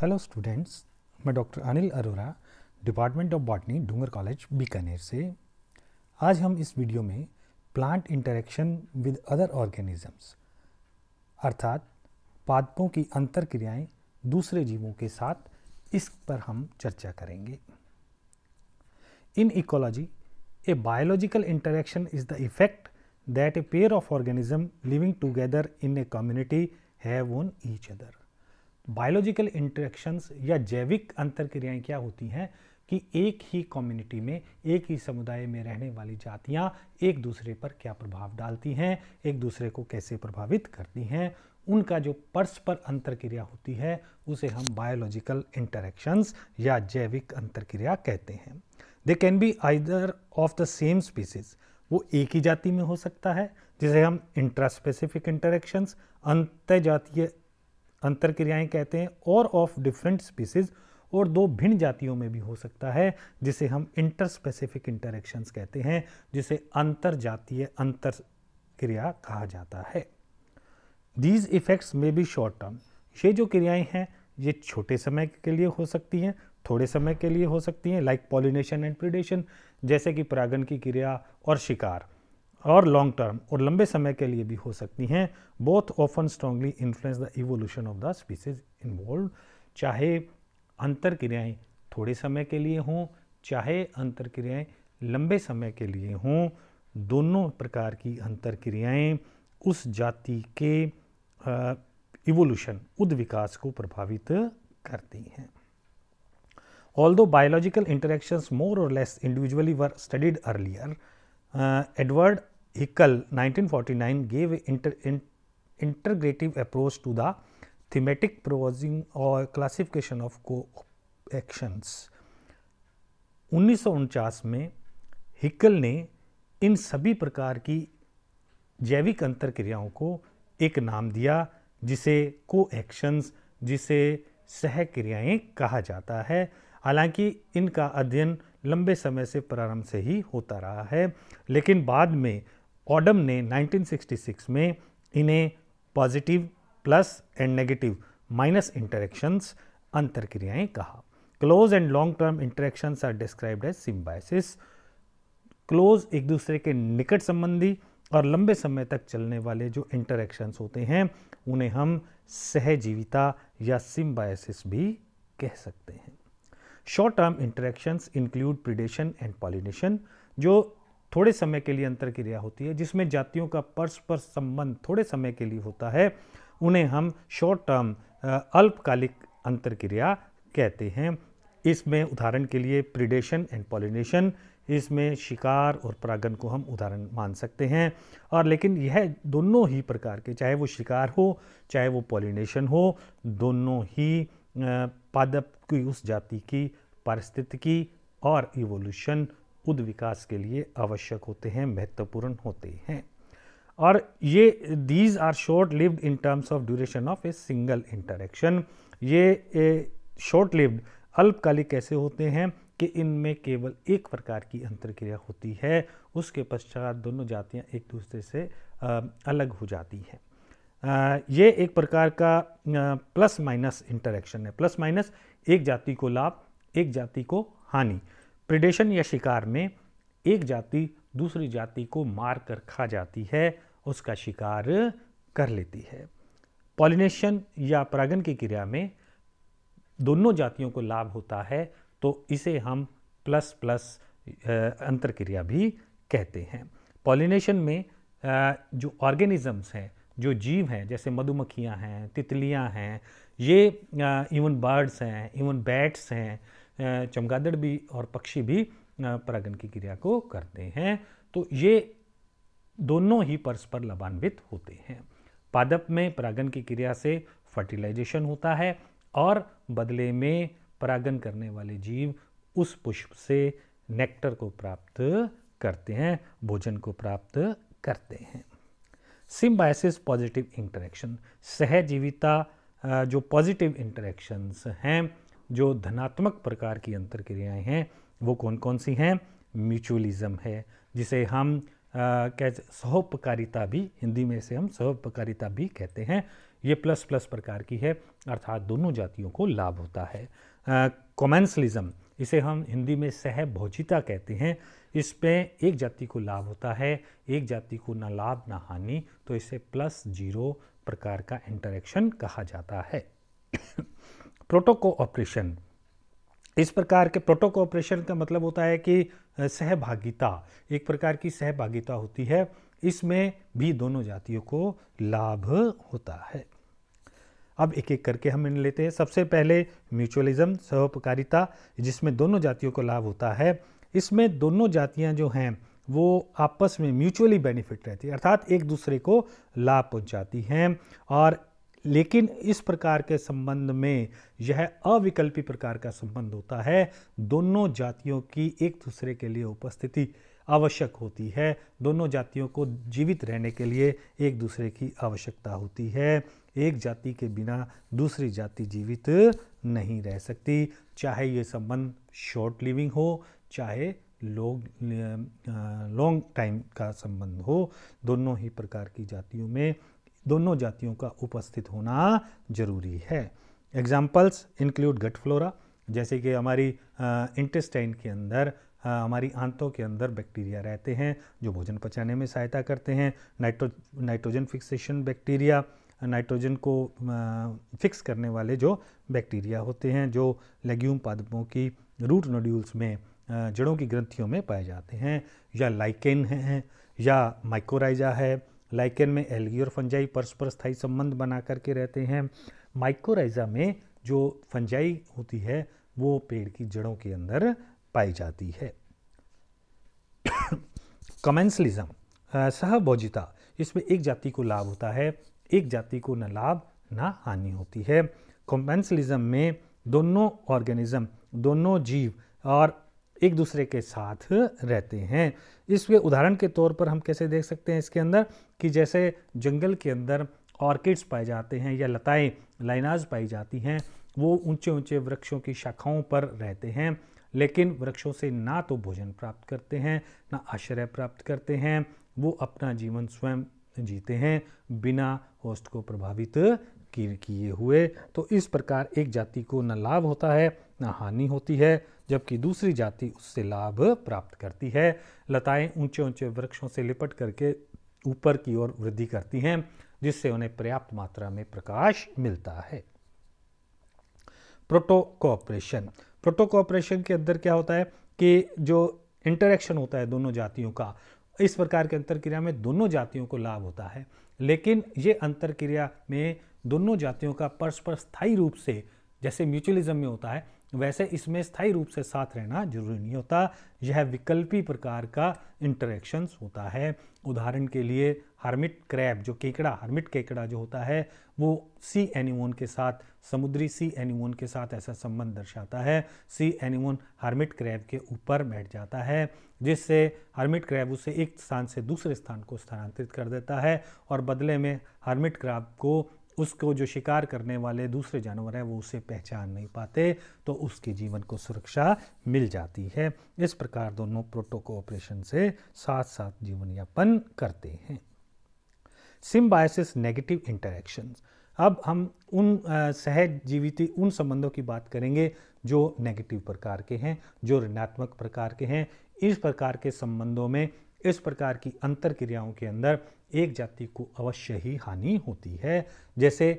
Hello students मैं doctor Anil Arora department of botany Dungar College Bikaner से आज हम इस वीडियो में plant interaction with other organisms अर्थात पादपों की अंतर क्रियाएँ दूसरे जीवों के साथ इस पर हम चर्चा करेंगे in ecology a biological interaction is the effect that a pair of organism living together in a community have on each other biological interactions या जैविक अंतर क्रियाएँ क्या होती हैं कि एक ही कम्युनिटी में एक ही समुदाय में रहने वाली जातियाँ एक दूसरे पर क्या प्रभाव डालती हैं एक दूसरे को कैसे प्रभावित करती हैं उनका जो परस्पर अंतर क्रिया होती है उसे हम बायोलॉजिकल इंटरेक्शंस या जैविक अंतर क्रिया कहते हैं they can be either of the same species वो एक ही जाति में हो सकता है जिसे हम इंट्रास्पेसिफिक इंटरेक्शंस जातीय अंतर क्रियाएँ कहते हैं और ऑफ डिफरेंट स्पीसीज और दो भिन्न जातियों में भी हो सकता है जिसे हम इंटर स्पेसिफिक इंटरेक्शंस कहते हैं जिसे अंतर जातीय अंतर क्रिया कहा जाता है दीज इफ़ेक्ट्स में भी शॉर्ट टर्म ये जो क्रियाएं हैं ये छोटे समय के लिए हो सकती हैं थोड़े समय के लिए हो सकती हैं लाइक पॉलिनेशन एंड प्रिडेशन जैसे कि परागन की क्रिया और शिकार और लॉन्ग टर्म और लंबे समय के लिए भी हो सकती हैं both often strongly influence the evolution of the species involve चाहे अंतर क्रियाएँ थोड़े समय के लिए हों चाहे अंतर क्रियाएँ लंबे समय के लिए हों दोनों प्रकार की अंतर क्रियाएँ उस जाति के इवोल्यूशन उद विकास को प्रभावित करती हैं ऑल दो बायोलॉजिकल more मोर और less individually were studied earlier Edward Hickel 1949 gave inter, in, integrative approach to the thematic proposing or classification of co-actions. 1949 में हिकल ने इन सभी प्रकार की जैविक अंतर क्रियाओं को एक नाम दिया जिसे को एक्शंस जिसे सह क्रियाएँ कहा जाता है हालांकि इनका अध्ययन लंबे समय से प्रारंभ से ही होता रहा है लेकिन बाद में ऑडम ने 1966 में इन्हें positive plus and negative minus interactions अंतर क्रियाएं कहा close and long term interactions are described as symbiosis close एक दूसरे के निकट संबंधी और लंबे समय तक चलने वाले जो इंटरेक्शंस होते हैं उन्हें हम सहजीविता या सिम्बायसिस भी कह सकते हैं short term interactions include predation and pollination जो थोड़े समय के लिए अंतर क्रिया होती है जिसमें जातियों का परस्पर संबंध थोड़े समय के लिए होता है उन्हें हम शॉर्ट टर्म अल्पकालिक अंतर क्रिया कहते हैं इसमें उदाहरण के लिए प्रिडेशन एंड पॉलिनेशन इसमें शिकार और परागन को हम उदाहरण मान सकते हैं और लेकिन यह दोनों ही प्रकार के चाहे वो शिकार हो चाहे वो पॉलिनेशन हो दोनों ही पादप की उस जाति की पारिस्थितिकी और इवोल्यूशन खुद विकास के लिए आवश्यक होते हैं महत्वपूर्ण होते हैं और ये these are short lived in terms of duration of a single interaction ये शॉर्ट लिव्ड अल्पकालिक कैसे होते हैं कि इनमें केवल एक प्रकार की अंतर्क्रिया होती है उसके पश्चात दोनों जातियाँ एक दूसरे से अलग हो जाती हैं ये एक प्रकार का प्लस माइनस इंटरेक्शन है प्लस माइनस एक जाति को लाभ एक जाति को हानि प्रिडेशन या शिकार में एक जाति दूसरी जाति को मार कर खा जाती है उसका शिकार कर लेती है पॉलिनेशन या परागन की क्रिया में दोनों जातियों को लाभ होता है तो इसे हम प्लस प्लस अंतर क्रिया भी कहते हैं पॉलिनेशन में जो ऑर्गेनिजम्स हैं जो जीव हैं जैसे मधुमक्खियाँ हैं तितलियाँ हैं ये इवन बर्ड्स हैं इवन बैट्स हैं चमगादड़ भी और पक्षी भी परागन की क्रिया को करते हैं तो ये दोनों ही परस्पर लाभान्वित होते हैं पादप में परागन की क्रिया से फर्टिलाइजेशन होता है और बदले में परागन करने वाले जीव उस पुष्प से नेक्टर को प्राप्त करते हैं भोजन को प्राप्त करते हैं सिम्बायसिस पॉजिटिव इंटरेक्शन सहजीविता जो पॉजिटिव इंटरेक्शंस हैं जो धनात्मक प्रकार की अंतर क्रियाएँ हैं वो कौन कौन सी हैं म्यूचुअलिज़्म है जिसे हम कह सहोपकारिता भी हिंदी में से हम सहोपकारिता भी कहते हैं ये प्लस प्लस प्रकार की है अर्थात दोनों जातियों को लाभ होता है कॉमेंसलिज्म इसे हम हिंदी में सहभोजिता कहते हैं इस पे एक जाति को लाभ होता है एक जाति को ना लाभ ना हानि तो इसे प्लस जीरो प्रकार का इंटरेक्शन कहा जाता है प्रोटोको ऑपरेशन इस प्रकार के प्रोटोको ऑपरेशन का मतलब होता है कि सहभागिता एक प्रकार की सहभागिता होती है इसमें भी दोनों जातियों को लाभ होता है अब एक एक करके हम इन लेते हैं सबसे पहले म्यूचुअलिज्म सहोपकारिता जिसमें दोनों जातियों को लाभ होता है इसमें दोनों जातियां जो हैं वो आपस में म्यूचुअली बेनिफिट रहती है अर्थात एक दूसरे को लाभ पहुंचाती हैं और लेकिन इस प्रकार के संबंध में यह अविकल्पी प्रकार का संबंध होता है दोनों जातियों की एक दूसरे के लिए उपस्थिति आवश्यक होती है दोनों जातियों को जीवित रहने के लिए एक दूसरे की आवश्यकता होती है एक जाति के बिना दूसरी जाति जीवित नहीं रह सकती चाहे ये संबंध शॉर्ट लिविंग हो चाहे लॉन्ग लॉन्ग टाइम का संबंध हो दोनों ही प्रकार की जातियों में दोनों जातियों का उपस्थित होना जरूरी है एग्जाम्पल्स इंक्लूड गट फ्लोरा जैसे कि हमारी इंटेस्टाइन के अंदर हमारी आंतों के अंदर बैक्टीरिया रहते हैं जो भोजन पचाने में सहायता करते हैं nitro nitrogen fixation bacteria nitrogen को फिक्स करने वाले जो बैक्टीरिया होते हैं जो लेग्यूम पादपों की रूट नोड्यूल्स में जड़ों की ग्रंथियों में पाए जाते हैं या लाइकेन हैं या माइकोराइजा है लाइकेन में एल्गी और फंजाई परस्पर स्थायी संबंध बना करके रहते हैं माइक्रोराइजा में जो फंजाई होती है वो पेड़ की जड़ों के अंदर पाई जाती है कमेंसलिज्म सहभोजिता इसमें एक जाति को लाभ होता है एक जाति को न लाभ ना हानि होती है कमेंसलिज्म में दोनों ऑर्गेनिज्म दोनों जीव और एक दूसरे के साथ रहते हैं इसके उदाहरण के तौर पर हम कैसे देख सकते हैं इसके अंदर कि जैसे जंगल के अंदर ऑर्किड्स पाए जाते हैं या लताएं लाइनाज पाई जाती हैं वो ऊंचे ऊंचे वृक्षों की शाखाओं पर रहते हैं लेकिन वृक्षों से ना तो भोजन प्राप्त करते हैं ना आश्रय प्राप्त करते हैं वो अपना जीवन स्वयं जीते हैं बिना होस्ट को प्रभावित किए हुए तो इस प्रकार एक जाति को न लाभ होता है ना हानि होती है जबकि दूसरी जाति उससे लाभ प्राप्त करती है लताएं ऊंचे ऊंचे वृक्षों से लिपट करके ऊपर की ओर वृद्धि करती हैं जिससे उन्हें पर्याप्त मात्रा में प्रकाश मिलता है प्रोटोकॉपरेशन प्रोटोकॉपरेशन के अंदर क्या होता है कि जो इंटरेक्शन होता है दोनों जातियों का इस प्रकार के अंतर क्रिया में दोनों जातियों को लाभ होता है लेकिन ये अंतर क्रिया में दोनों जातियों का परस्पर स्थायी रूप से जैसे म्यूचुअलिज्म में होता है वैसे इसमें स्थायी रूप से साथ रहना जरूरी नहीं होता यह विकल्पी प्रकार का इंटरेक्शंस होता है उदाहरण के लिए हार्मिट क्रैब जो केकड़ा हार्मिट केकड़ा जो होता है वो सी एनिमोन के साथ समुद्री सी एनिमोन के साथ ऐसा संबंध दर्शाता है सी एनिमोन हार्मिट क्रैब के ऊपर बैठ जाता है जिससे हार्मिट क्रैब उसे एक स्थान से दूसरे स्थान को स्थानांतरित कर देता है और बदले में हार्मिट क्रैब को उसको जो शिकार करने वाले दूसरे जानवर हैं वो उसे पहचान नहीं पाते तो उसके जीवन को सुरक्षा मिल जाती है इस प्रकार दोनों प्रोटो से साथ साथ जीवन यापन करते हैं सिम्बायसिस नेगेटिव इंटरेक्शन अब हम उन सहज जीवित उन संबंधों की बात करेंगे जो नेगेटिव प्रकार के हैं जो ऋणात्मक प्रकार के हैं इस प्रकार के संबंधों में इस प्रकार की अंतर क्रियाओं के अंदर एक जाति को अवश्य ही हानि होती है जैसे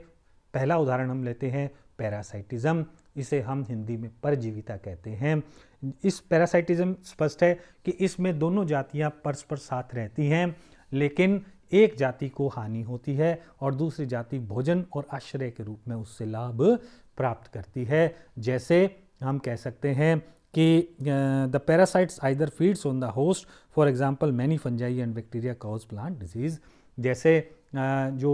पहला उदाहरण हम लेते हैं पैरासाइटिज्म इसे हम हिंदी में परजीविता कहते हैं इस पैरासाइटिज्म स्पष्ट है कि इसमें दोनों जातियां परस्पर साथ रहती हैं लेकिन एक जाति को हानि होती है और दूसरी जाति भोजन और आश्रय के रूप में उससे लाभ प्राप्त करती है जैसे हम कह सकते हैं कि the parasites either feeds on the host for example many fungi and bacteria cause plant disease जैसे जो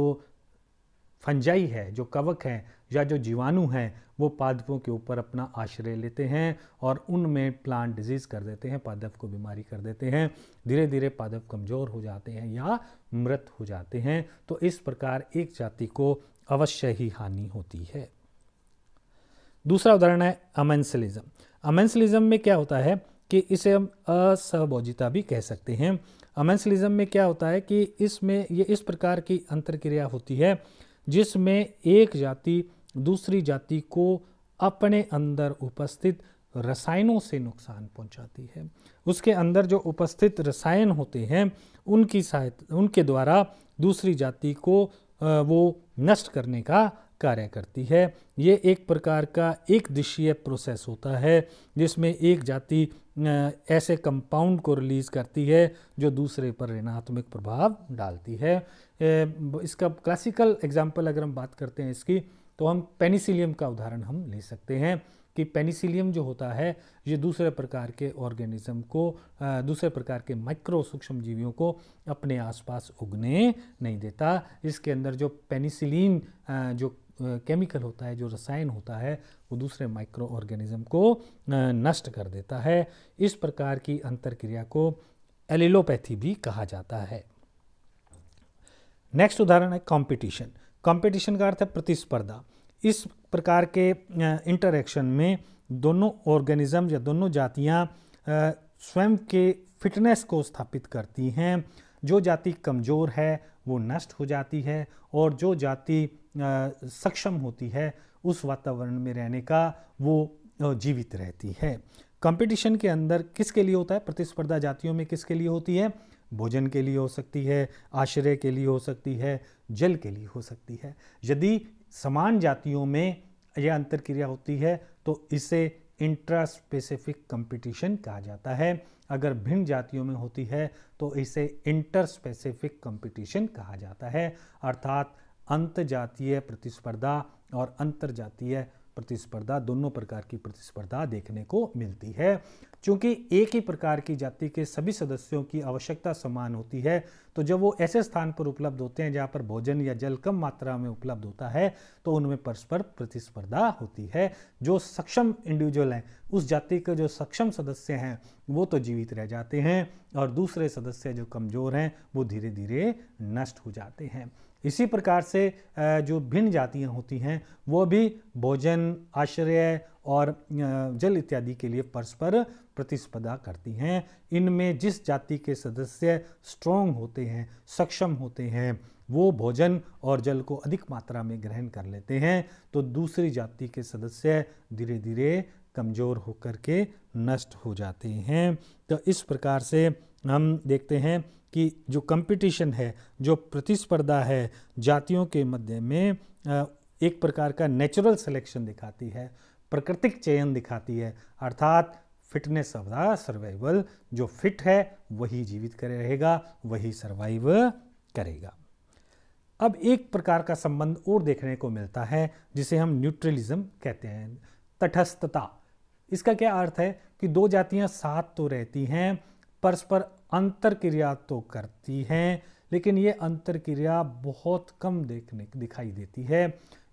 फंजाई है जो कवक है या जो जीवाणु हैं वो पादपों के ऊपर अपना आश्रय लेते हैं और उनमें प्लांट डिजीज़ कर देते हैं पादप को बीमारी कर देते हैं धीरे धीरे पादप कमज़ोर हो जाते हैं या मृत हो जाते हैं तो इस प्रकार एक जाति को अवश्य ही हानि होती है दूसरा उदाहरण है अमेंसलिज्म अमेंसलिज्म में क्या होता है कि इसे हम असहभोजिता भी कह सकते हैं अमेंसलिज्म में क्या होता है कि इसमें ये इस प्रकार की अंतर्क्रिया होती है जिसमें एक जाति दूसरी जाति को अपने अंदर उपस्थित रसायनों से नुकसान पहुंचाती है उसके अंदर जो उपस्थित रसायन होते हैं उनकी सहायता उनके द्वारा दूसरी जाति को वो नष्ट करने का कार्य करती है ये एक प्रकार का एक दिशीय प्रोसेस होता है जिसमें एक जाति ऐसे कंपाउंड को रिलीज़ करती है जो दूसरे पर ऋणात्मक प्रभाव डालती है इसका क्लासिकल एग्जाम्पल अगर हम बात करते हैं इसकी तो हम पेनिसिलियम का उदाहरण हम ले सकते हैं कि पेनिसिलियम जो होता है ये दूसरे प्रकार के ऑर्गेनिज्म को दूसरे प्रकार के माइक्रो सूक्ष्म जीवियों को अपने आसपास उगने नहीं देता इसके अंदर जो पेनिसिलिन जो केमिकल होता है जो रसायन होता है वो दूसरे माइक्रो ऑर्गेनिज्म को नष्ट कर देता है इस प्रकार की अंतर क्रिया को एलिलोपैथी भी कहा जाता है नेक्स्ट उदाहरण है कंपटीशन कंपटीशन का अर्थ है प्रतिस्पर्धा इस प्रकार के इंटरेक्शन में दोनों ऑर्गेनिज्म या दोनों जातियाँ स्वयं के फिटनेस को स्थापित करती हैं जो जाति कमज़ोर है वो नष्ट हो जाती है और जो जाति सक्षम होती है उस वातावरण में रहने का वो जीवित रहती है कंपटीशन के अंदर किसके लिए होता है प्रतिस्पर्धा जातियों में किसके लिए होती है भोजन के लिए हो सकती है आश्रय के लिए हो सकती है जल के लिए हो सकती है यदि समान जातियों में यह अंतर क्रिया होती है तो इसे इंट्रा स्पेसिफिक कंपटीशन कहा जाता है अगर भिन्न जातियों में होती है तो इसे इंटर स्पेसिफिक कंपटीशन कहा जाता है अर्थात अंत जातीय प्रतिस्पर्धा और अंतर्जातीय प्रतिस्पर्धा दोनों प्रकार की प्रतिस्पर्धा देखने को मिलती है क्योंकि एक ही प्रकार की जाति के सभी सदस्यों की आवश्यकता समान होती है तो जब वो ऐसे स्थान पर उपलब्ध होते हैं जहाँ पर भोजन या जल कम मात्रा में उपलब्ध होता है तो उनमें परस्पर प्रतिस्पर्धा होती है जो सक्षम इंडिविजुअल हैं उस जाति के जो सक्षम सदस्य हैं वो तो जीवित रह जाते हैं और दूसरे सदस्य जो कमज़ोर हैं वो धीरे धीरे नष्ट हो जाते हैं इसी प्रकार से जो भिन्न जातियाँ होती हैं वो भी भोजन आश्रय और जल इत्यादि के लिए परस्पर प्रतिस्पर्धा करती हैं इनमें जिस जाति के सदस्य स्ट्रोंग होते हैं सक्षम होते हैं वो भोजन और जल को अधिक मात्रा में ग्रहण कर लेते हैं तो दूसरी जाति के सदस्य धीरे धीरे कमज़ोर होकर के नष्ट हो जाते हैं तो इस प्रकार से हम देखते हैं कि जो कंपटीशन है जो प्रतिस्पर्धा है जातियों के मध्य में एक प्रकार का नेचुरल सिलेक्शन दिखाती है प्राकृतिक चयन दिखाती है अर्थात फिटनेस ऑफ द सर्वाइवल जो फिट है वही जीवित करे रहेगा वही सर्वाइव करेगा अब एक प्रकार का संबंध और देखने को मिलता है जिसे हम न्यूट्रलिज्म कहते हैं तटस्थता इसका क्या अर्थ है कि दो जातियां साथ तो रहती हैं परस्पर अंतर क्रिया तो करती हैं लेकिन ये अंतर क्रिया बहुत कम देखने दिखाई देती है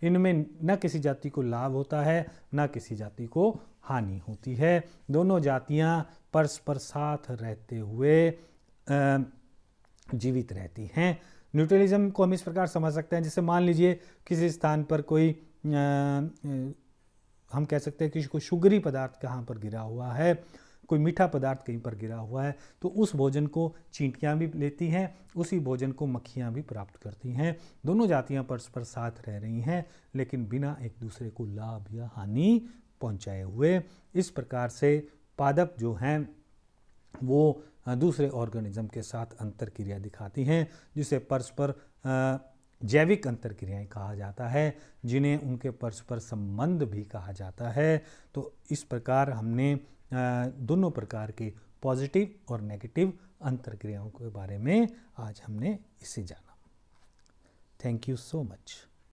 इनमें न किसी जाति को लाभ होता है न किसी जाति को हानि होती है दोनों जातियाँ परस्पर साथ रहते हुए जीवित रहती हैं न्यूट्रलिज्म को हम इस प्रकार समझ सकते हैं जैसे मान लीजिए किसी स्थान पर कोई आ, हम कह सकते हैं कि कोई शुगरी पदार्थ कहाँ पर गिरा हुआ है कोई मीठा पदार्थ कहीं पर गिरा हुआ है तो उस भोजन को चींटियाँ भी लेती हैं उसी भोजन को मक्खियाँ भी प्राप्त करती हैं दोनों जातियाँ परस्पर साथ रह रही हैं लेकिन बिना एक दूसरे को लाभ या हानि पहुँचाए हुए इस प्रकार से पादप जो हैं वो दूसरे ऑर्गेनिज्म के साथ अंतर क्रिया दिखाती हैं जिसे परस्पर जैविक अंतर क्रियाएँ कहा जाता है जिन्हें उनके परस्पर संबंध भी कहा जाता है तो इस प्रकार हमने दोनों प्रकार के पॉजिटिव और नेगेटिव क्रियाओं के बारे में आज हमने इसे जाना थैंक यू सो मच